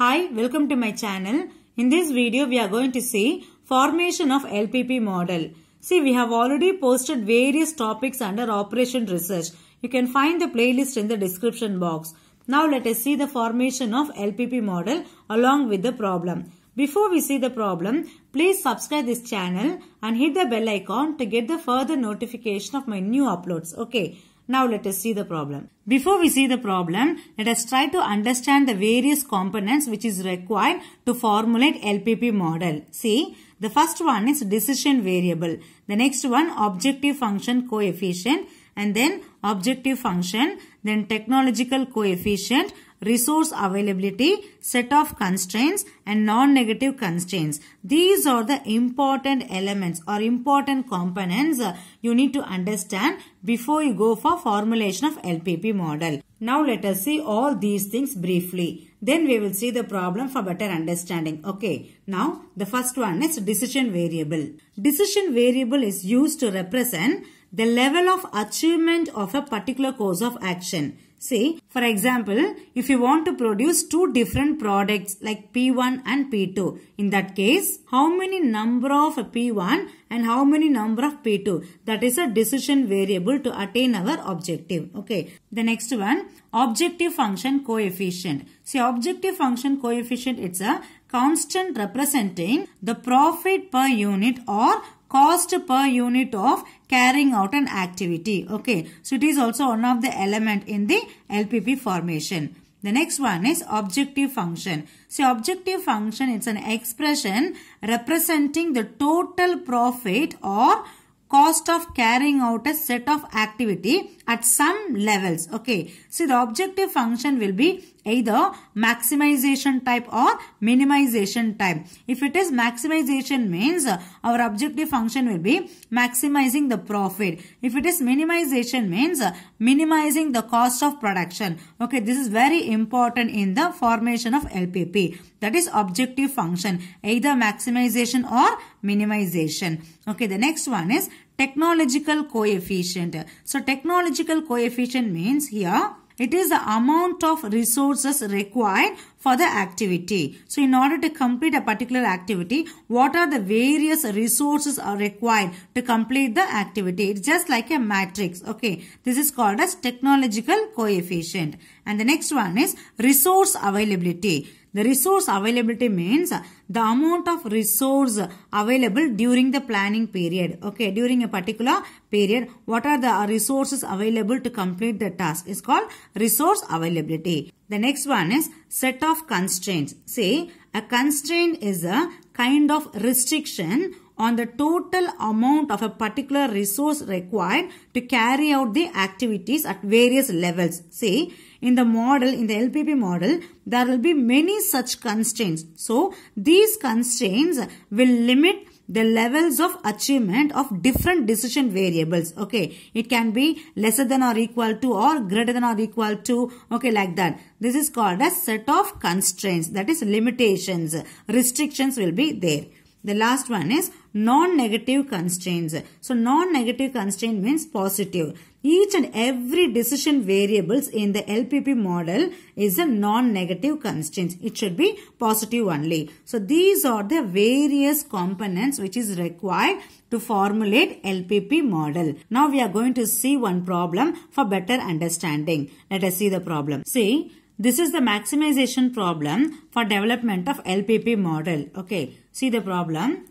Hi, welcome to my channel. In this video, we are going to see formation of LPP model. See, we have already posted various topics under operation research. You can find the playlist in the description box. Now let us see the formation of LPP model along with the problem. Before we see the problem, please subscribe this channel and hit the bell icon to get the further notification of my new uploads. Okay. Now let us see the problem. Before we see the problem, let us try to understand the various components which is required to formulate LPP model. See, the first one is decision variable. The next one objective function coefficient and then objective function, then technological coefficient resource availability, set of constraints and non-negative constraints. These are the important elements or important components uh, you need to understand before you go for formulation of LPP model. Now let us see all these things briefly. Then we will see the problem for better understanding. Okay. Now the first one is decision variable. Decision variable is used to represent the level of achievement of a particular course of action. See, for example, if you want to produce two different products like P1 and P2, in that case, how many number of P1 and how many number of P2? That is a decision variable to attain our objective. Okay. The next one, objective function coefficient. See, objective function coefficient, it's a constant representing the profit per unit or cost per unit of carrying out an activity. Okay. So it is also one of the element in the LPP formation. The next one is objective function. So objective function is an expression representing the total profit or cost of carrying out a set of activity at some levels. Okay. So the objective function will be either maximization type or minimization type. If it is maximization means uh, our objective function will be maximizing the profit. If it is minimization means uh, minimizing the cost of production. Okay, this is very important in the formation of LPP. That is objective function, either maximization or minimization. Okay, the next one is technological coefficient. So, technological coefficient means here it is the amount of resources required for the activity. So in order to complete a particular activity, what are the various resources are required to complete the activity? It's just like a matrix. Okay. This is called as technological coefficient. And the next one is resource availability. The resource availability means the amount of resource available during the planning period. Okay, during a particular period, what are the resources available to complete the task is called resource availability. The next one is set of constraints. See, a constraint is a kind of restriction on the total amount of a particular resource required to carry out the activities at various levels. See, in the model, in the LPP model, there will be many such constraints. So, these constraints will limit the levels of achievement of different decision variables. Okay, it can be lesser than or equal to or greater than or equal to. Okay, like that. This is called a set of constraints. That is limitations. Restrictions will be there. The last one is non-negative constraints. So non-negative constraint means positive. Each and every decision variables in the LPP model is a non-negative constraint. It should be positive only. So these are the various components which is required to formulate LPP model. Now we are going to see one problem for better understanding. Let us see the problem. See, this is the maximization problem for development of LPP model. Okay, see the problem.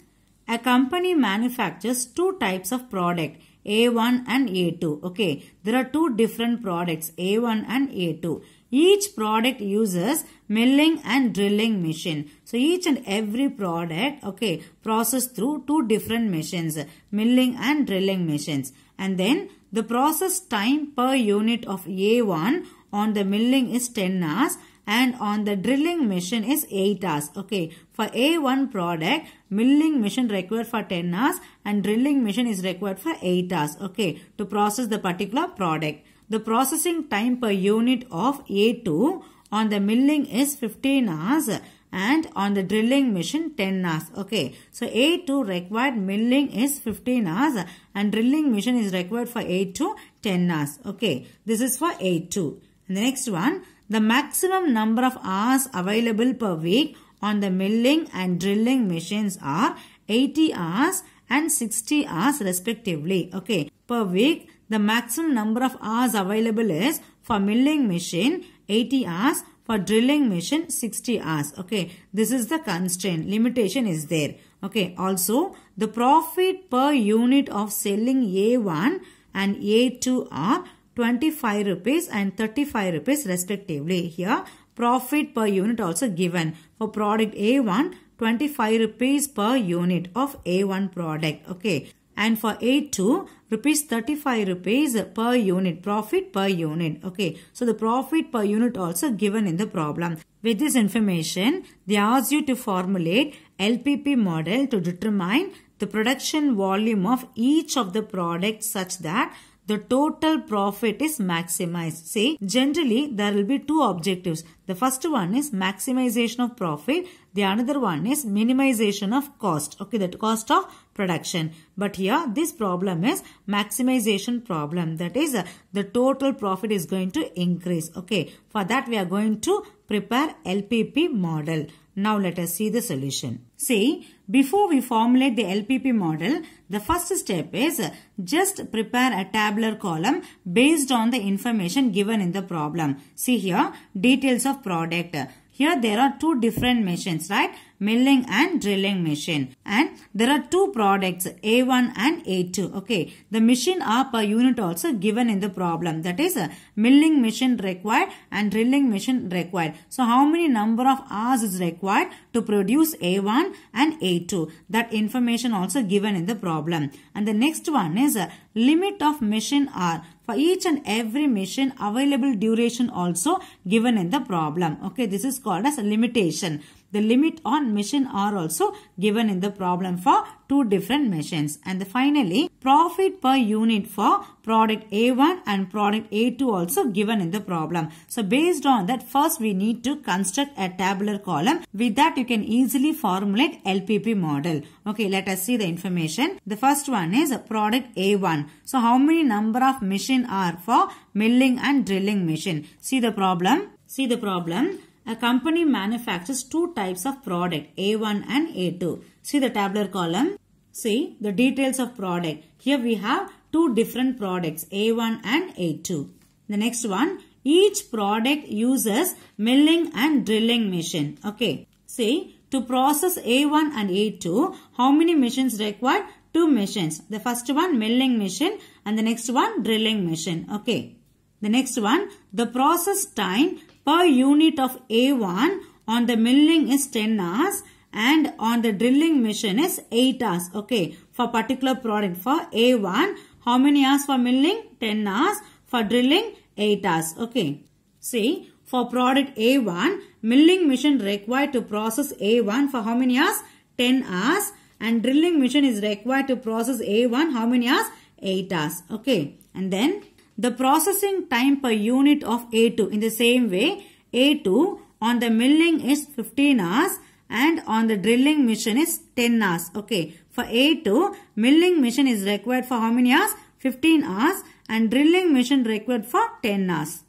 A company manufactures two types of product a1 and A2. Okay, there are two different products A1 and A2. Each product uses milling and drilling machine. So each and every product, okay, process through two different machines, milling and drilling machines. And then the process time per unit of A1 on the milling is 10 hours and on the drilling machine is 8 hours. Okay. For A1 product, milling machine required for 10 hours and drilling machine is required for 8 hours. Okay. To process the particular product. The processing time per unit of A2 on the milling is 15 hours and on the drilling machine 10 hours. Okay. So A2 required milling is 15 hours and drilling machine is required for A2 10 hours. Okay. This is for A2. And the next one, the maximum number of hours available per week on the milling and drilling machines are 80 hours and 60 hours respectively. Okay, per week the maximum number of hours available is for milling machine 80 hours, for drilling machine 60 hours. Okay, this is the constraint, limitation is there. Okay, also the profit per unit of selling A1 and A2 are 25 rupees and 35 rupees respectively. Here profit per unit also given. For product A1, 25 rupees per unit of A1 product. Okay. And for A2, rupees 35 rupees per unit, profit per unit. Okay. So the profit per unit also given in the problem. With this information, they ask you to formulate LPP model to determine the production volume of each of the products such that the total profit is maximized. See, generally there will be two objectives. The first one is maximization of profit. The another one is minimization of cost. Okay, that cost of production. But here this problem is maximization problem. That is uh, the total profit is going to increase. Okay, for that we are going to prepare LPP model. Now let us see the solution. See, before we formulate the LPP model, the first step is uh, just prepare a tabular column based on the information given in the problem. See here, details of of product. Here there are two different machines, right? milling and drilling machine. And there are two products A1 and A2. Okay. The machine are per unit also given in the problem. That is a uh, milling machine required and drilling machine required. So how many number of hours is required to produce A1 and A2? That information also given in the problem. And the next one is a uh, limit of machine R for each and every machine available duration also given in the problem okay this is called as limitation the limit on machine are also given in the problem for two different machines. And the finally, profit per unit for product A1 and product A2 also given in the problem. So based on that, first we need to construct a tabular column. With that, you can easily formulate LPP model. Okay, let us see the information. The first one is product A1. So how many number of machine are for milling and drilling machine? See the problem. See the problem. A company manufactures two types of product, A1 and A2. See the tabular column. See the details of product. Here we have two different products, A1 and A2. The next one, each product uses milling and drilling machine. Okay. See, to process A1 and A2, how many machines required? Two machines. The first one, milling machine and the next one, drilling machine. Okay. The next one, the process time per unit of A1 on the milling is 10 hours and on the drilling machine is 8 hours. Okay, for particular product for A1, how many hours for milling? 10 hours. For drilling, 8 hours. Okay, see for product A1, milling machine required to process A1 for how many hours? 10 hours and drilling machine is required to process A1 how many hours? 8 hours. Okay, and then the processing time per unit of A2. In the same way, A2 on the milling is 15 hours and on the drilling machine is 10 hours. Okay. For A2, milling machine is required for how many hours? 15 hours and drilling machine required for 10 hours.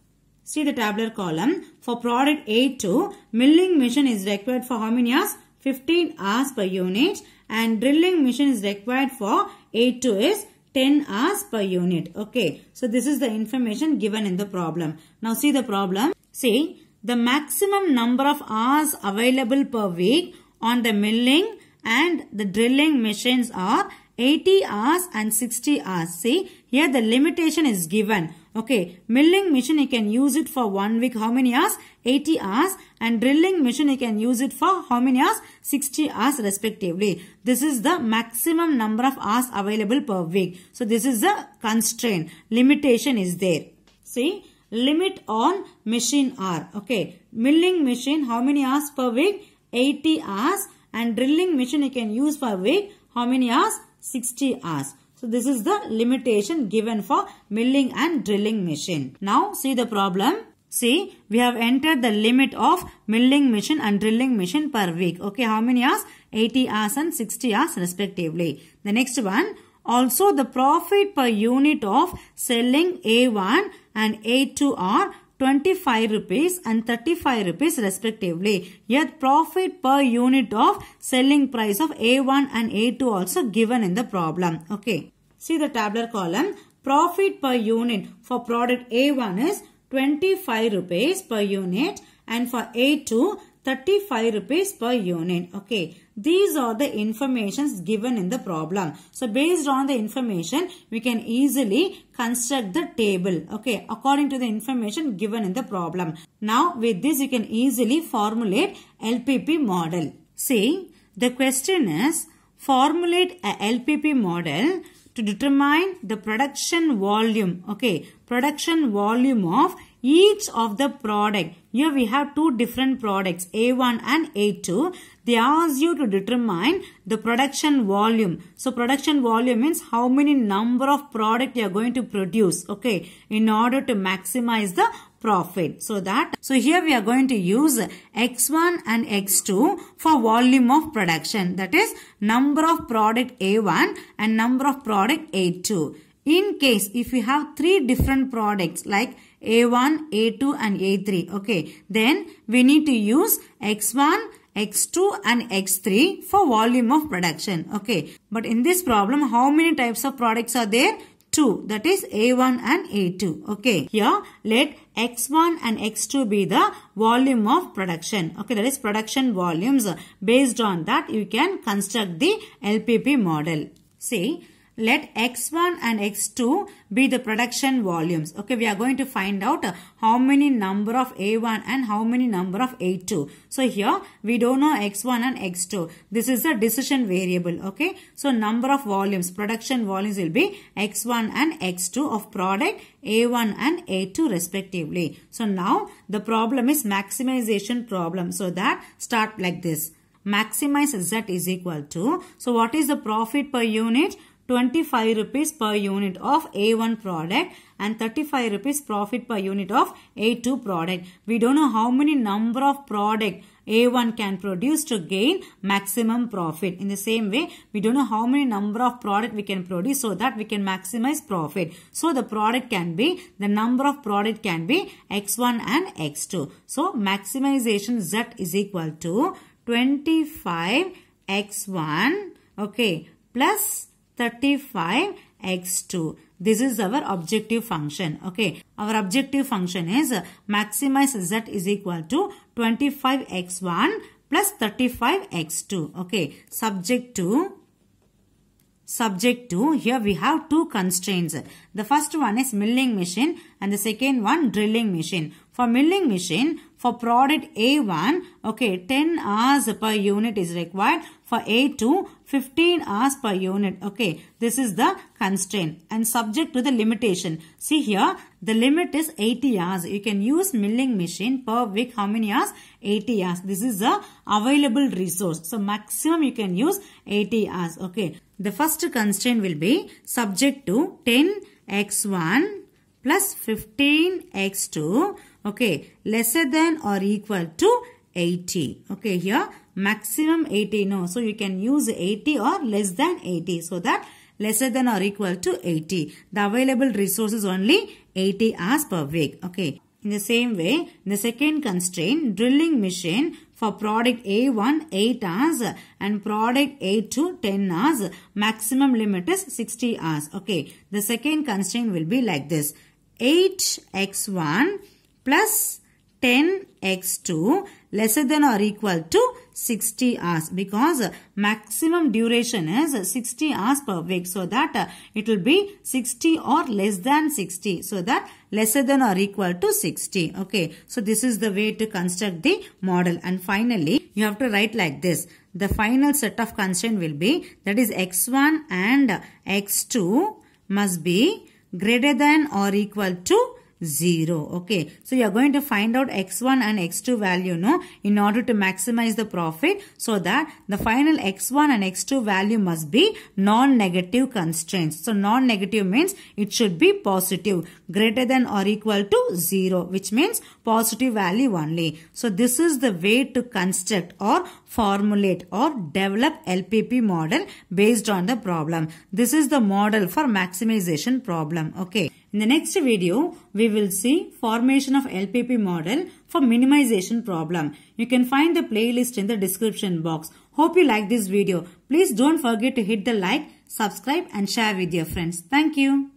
See the tabular column. For product A2, milling machine is required for how many hours? 15 hours per unit and drilling machine is required for A2 is 10 hours per unit. Okay. So this is the information given in the problem. Now see the problem. See the maximum number of hours available per week on the milling and the drilling machines are 80 hours and 60 hours. See, here the limitation is given. Okay, milling machine you can use it for one week how many hours? 80 hours and drilling machine you can use it for how many hours? 60 hours respectively. This is the maximum number of hours available per week. So this is the constraint. Limitation is there. See, limit on machine hour. Okay, milling machine how many hours per week? 80 hours and drilling machine you can use for week how many hours? 60 hours. So this is the limitation given for milling and drilling machine. Now see the problem. See, we have entered the limit of milling machine and drilling machine per week. Okay, how many hours? 80 hours and 60 hours respectively. The next one, also the profit per unit of selling A1 and A2 are 25 rupees and 35 rupees respectively. Yet profit per unit of selling price of A1 and A2 also given in the problem. Okay. See the tabular column. Profit per unit for product A1 is 25 rupees per unit and for A2 35 rupees per unit. Okay. These are the informations given in the problem. So based on the information, we can easily construct the table. Okay. According to the information given in the problem. Now with this, you can easily formulate LPP model. See, the question is formulate a LPP model to determine the production volume. Okay. Production volume of each of the product. Here we have two different products A1 and A2. They ask you to determine the production volume. So production volume means how many number of product you are going to produce. Okay. In order to maximize the profit. So that, so here we are going to use X1 and X2 for volume of production. That is number of product A1 and number of product A2. In case if you have three different products like a1, A2 and A3. Okay. Then we need to use X1, X2 and X3 for volume of production. Okay. But in this problem, how many types of products are there? 2 that is A1 and A2. Okay. Here let X1 and X2 be the volume of production. Okay. That is production volumes. Based on that you can construct the LPP model. See let x1 and x2 be the production volumes. Okay, we are going to find out how many number of A1 and how many number of A2. So here we don't know x1 and x2. This is a decision variable. Okay, so number of volumes, production volumes will be x1 and x2 of product A1 and A2 respectively. So now the problem is maximization problem. So that start like this. Maximize Z is equal to, so what is the profit per unit? 25 rupees per unit of A1 product and 35 rupees profit per unit of A2 product. We don't know how many number of product A1 can produce to gain maximum profit. In the same way, we don't know how many number of product we can produce so that we can maximize profit. So the product can be, the number of product can be X1 and X2. So maximization Z is equal to 25 X1, okay, plus 35 x2. This is our objective function. Okay. Our objective function is maximize z is equal to 25x1 plus 35x2. Okay. Subject to subject to here we have two constraints the first one is milling machine and the second one drilling machine for milling machine, for product A1, okay, 10 hours per unit is required. For A2, 15 hours per unit. Okay, this is the constraint and subject to the limitation. See here, the limit is 80 hours. You can use milling machine per week. How many hours? 80 hours. This is the available resource. So maximum you can use 80 hours. Okay, the first constraint will be subject to 10x1 plus 15x2 Okay, lesser than or equal to 80. Okay, here maximum 80. No, so you can use 80 or less than 80. So that lesser than or equal to 80. The available resources only 80 hours per week. Okay. In the same way, in the second constraint, drilling machine for product A1 8 hours and product A2 10 hours. Maximum limit is 60 hours. Okay. The second constraint will be like this. 8x1 plus 10x2 lesser than or equal to 60 hours because maximum duration is 60 hours per week so that uh, it will be 60 or less than 60 so that lesser than or equal to 60 okay so this is the way to construct the model and finally you have to write like this the final set of constraint will be that is x1 and x2 must be greater than or equal to 0 okay so you are going to find out x1 and x2 value no in order to maximize the profit so that the final x1 and x2 value must be non-negative constraints so non-negative means it should be positive greater than or equal to 0 which means positive value only so this is the way to construct or formulate or develop LPP model based on the problem this is the model for maximization problem okay in the next video, we will see formation of LPP model for minimization problem. You can find the playlist in the description box. Hope you like this video. Please don't forget to hit the like, subscribe and share with your friends. Thank you.